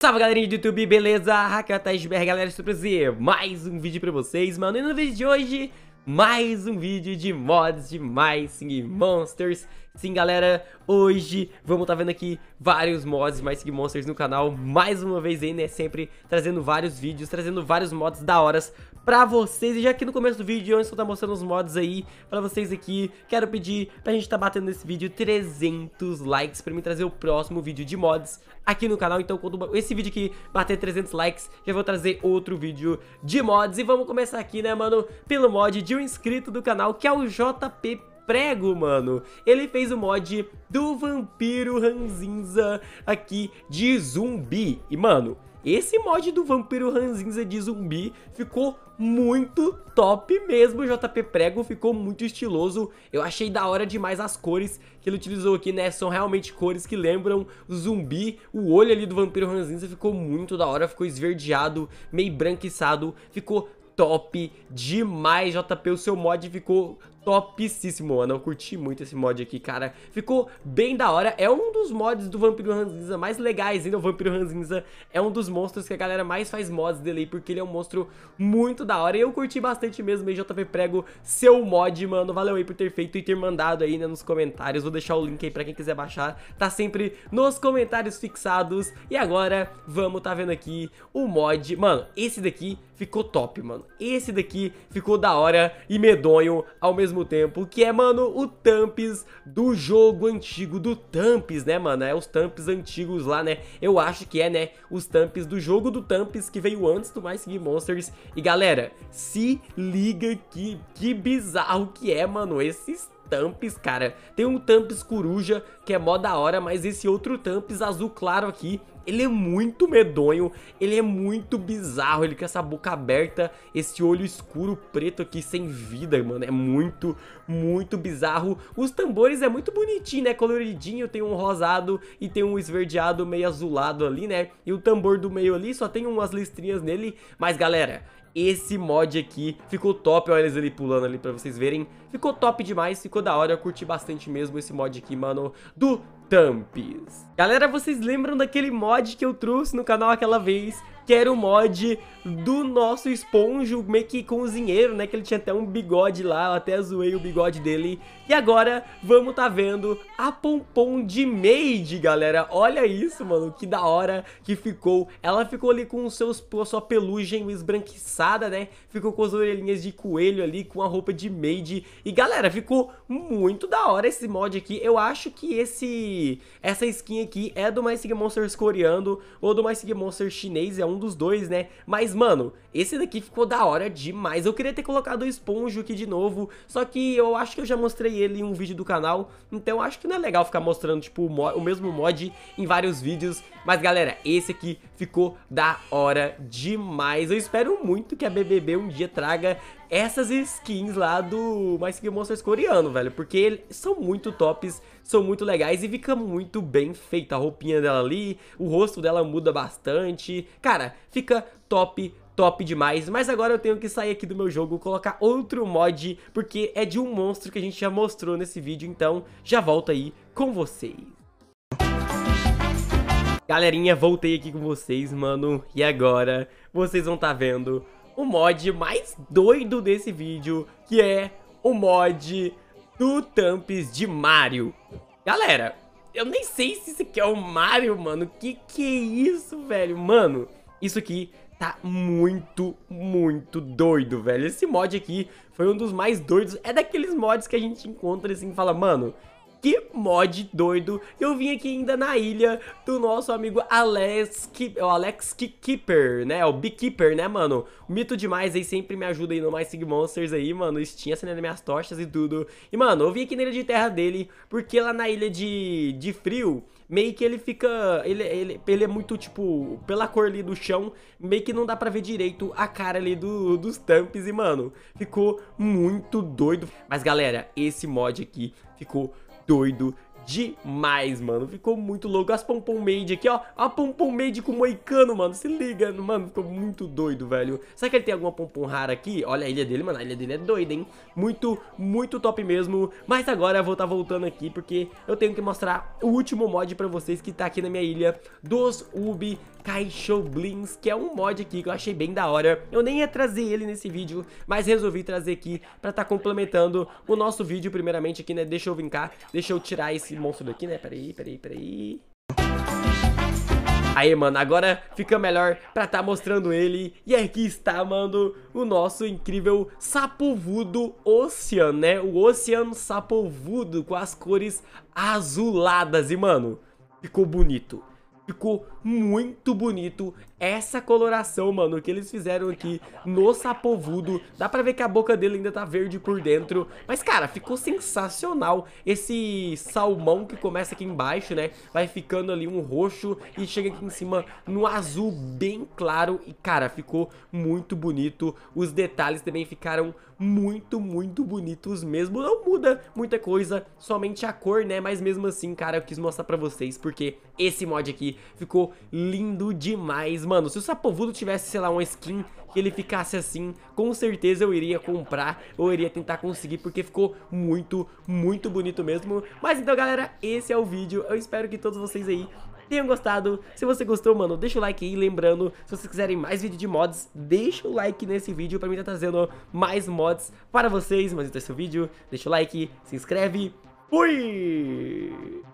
Salve galerinha do YouTube, beleza? Taisberg, galera, estou prazer mais um vídeo pra vocês, mano. E no vídeo de hoje, mais um vídeo de mods de My Singing Monsters. Sim, galera, hoje vamos estar tá vendo aqui vários mods de My Singing Monsters no canal. Mais uma vez aí, né, sempre trazendo vários vídeos, trazendo vários mods da horas pra vocês. E já aqui no começo do vídeo, eu estou tá mostrando os mods aí pra vocês aqui, quero pedir pra gente tá batendo nesse vídeo 300 likes pra me trazer o próximo vídeo de mods aqui no canal. Então quando esse vídeo aqui bater 300 likes, já vou trazer outro vídeo de mods. E vamos começar aqui, né, mano, pelo mod de um inscrito do canal, que é o JP prego, mano. Ele fez o mod do vampiro ranzinza aqui de zumbi. E, mano, esse mod do Vampiro Ranzinza de zumbi ficou muito top mesmo, JP Prego, ficou muito estiloso. Eu achei da hora demais as cores que ele utilizou aqui, né? São realmente cores que lembram zumbi. O olho ali do Vampiro Ranzinza ficou muito da hora, ficou esverdeado, meio branquiçado, ficou top demais, JP. O seu mod ficou topíssimo, mano. Eu curti muito esse mod aqui, cara. Ficou bem da hora. É um dos mods do Vampiro Ranzinza mais legais ainda. O Vampiro Ranzinza é um dos monstros que a galera mais faz mods dele aí, porque ele é um monstro muito da hora. E eu curti bastante mesmo aí, JP Prego, seu mod, mano. Valeu aí por ter feito e ter mandado aí né, nos comentários. Vou deixar o link aí pra quem quiser baixar. Tá sempre nos comentários fixados. E agora, vamos tá vendo aqui o mod. Mano, esse daqui ficou top, mano. Esse daqui ficou da hora e medonho ao mesmo mesmo tempo, que é, mano, o Tamps do jogo antigo do Tamps, né, mano? É os Tamps antigos lá, né? Eu acho que é, né? Os Tamps do jogo do Tamps que veio antes do Mais King Monsters. E galera, se liga que, que bizarro que é, mano, esses Tamps, cara. Tem um Tamps coruja, que é mó da hora, mas esse outro Tamps azul claro aqui, ele é muito medonho, ele é muito bizarro, ele com essa boca aberta, esse olho escuro preto aqui sem vida, mano. É muito, muito bizarro. Os tambores é muito bonitinho, né? Coloridinho, tem um rosado e tem um esverdeado meio azulado ali, né? E o tambor do meio ali só tem umas listrinhas nele. Mas galera, esse mod aqui ficou top, olha eles ali pulando ali pra vocês verem Ficou top demais, ficou da hora, eu curti bastante mesmo esse mod aqui, mano, do Thumps. Galera, vocês lembram daquele mod que eu trouxe no canal aquela vez que era o mod do nosso esponjo, meio que cozinheiro, né? Que ele tinha até um bigode lá, eu até zoei o bigode dele. E agora, vamos tá vendo a Pompom de Made, galera. Olha isso, mano, que da hora que ficou. Ela ficou ali com seus, com a sua pelugem esbranquiçada, né? Ficou com as orelhinhas de coelho ali, com a roupa de Made. E, galera, ficou muito da hora esse mod aqui. Eu acho que esse essa skin aqui é do My Sig Monsters coreano ou do My Sig Monsters chinês, é um um dos dois, né? Mas, mano, esse daqui ficou da hora demais. Eu queria ter colocado o esponjo aqui de novo, só que eu acho que eu já mostrei ele em um vídeo do canal, então acho que não é legal ficar mostrando, tipo, o, o mesmo mod em vários vídeos. Mas, galera, esse aqui ficou da hora demais. Eu espero muito que a BBB um dia traga essas skins lá do My Skin Monsters coreano, velho. Porque são muito tops, são muito legais e fica muito bem feita. A roupinha dela ali, o rosto dela muda bastante. Cara, fica top, top demais, mas agora eu tenho que sair aqui do meu jogo, colocar outro mod, porque é de um monstro que a gente já mostrou nesse vídeo, então já volto aí com vocês. Galerinha, voltei aqui com vocês, mano, e agora vocês vão estar tá vendo o mod mais doido desse vídeo, que é o mod do Tamps de Mario. Galera, eu nem sei se isso aqui é o Mario, mano. Que que é isso, velho? Mano, isso aqui tá muito, muito doido, velho. Esse mod aqui foi um dos mais doidos. É daqueles mods que a gente encontra assim e fala, mano, que mod doido. Eu vim aqui ainda na ilha do nosso amigo Alex, é o Alex Keeper, né? É o Beekeeper, né, mano? Mito demais aí, sempre me ajuda aí no Mais Sig Monsters aí, mano. Estinha acendendo minhas tochas e tudo. E, mano, eu vim aqui na ilha de terra dele, porque lá na ilha de, de frio, meio que ele fica... Ele, ele, ele é muito, tipo, pela cor ali do chão, meio que não dá pra ver direito a cara ali do, dos tampes E, mano, ficou muito doido. Mas, galera, esse mod aqui ficou doido demais, mano. Ficou muito louco. As Pompom Made aqui, ó. A Pompom Made com moicano, mano. Se liga, mano. Ficou muito doido, velho. Será que ele tem alguma Pompom rara aqui? Olha a ilha dele, mano. A ilha dele é doida, hein? Muito, muito top mesmo. Mas agora eu vou estar tá voltando aqui porque eu tenho que mostrar o último mod pra vocês que tá aqui na minha ilha dos Ubi Caixoblins, que é um mod aqui que eu achei bem da hora. Eu nem ia trazer ele nesse vídeo, mas resolvi trazer aqui pra estar tá complementando o nosso vídeo primeiramente aqui, né? Deixa eu vincar, deixa eu tirar esse monstro daqui, né? Peraí, peraí, peraí. Aí, mano, agora fica melhor pra tá mostrando ele. E aqui está, mano, o nosso incrível sapovudo Oceano, né? O Oceano sapovudo com as cores azuladas. E, mano, ficou bonito ficou muito bonito essa coloração, mano, que eles fizeram aqui no sapovudo. Dá pra ver que a boca dele ainda tá verde por dentro. Mas, cara, ficou sensacional esse salmão que começa aqui embaixo, né? Vai ficando ali um roxo e chega aqui em cima no azul bem claro. E, cara, ficou muito bonito. Os detalhes também ficaram muito, muito bonitos mesmo. Não muda muita coisa, somente a cor, né? Mas mesmo assim, cara, eu quis mostrar pra vocês porque esse mod aqui ficou lindo demais. Mano, se o Sapovudo tivesse, sei lá, uma skin que ele ficasse assim, com certeza eu iria comprar, eu iria tentar conseguir, porque ficou muito, muito bonito mesmo. Mas então, galera, esse é o vídeo. Eu espero que todos vocês aí tenham gostado. Se você gostou, mano, deixa o like aí. Lembrando, se vocês quiserem mais vídeo de mods, deixa o like nesse vídeo pra mim estar tá trazendo mais mods para vocês. Mas então é esse vídeo. Deixa o like, se inscreve. Fui!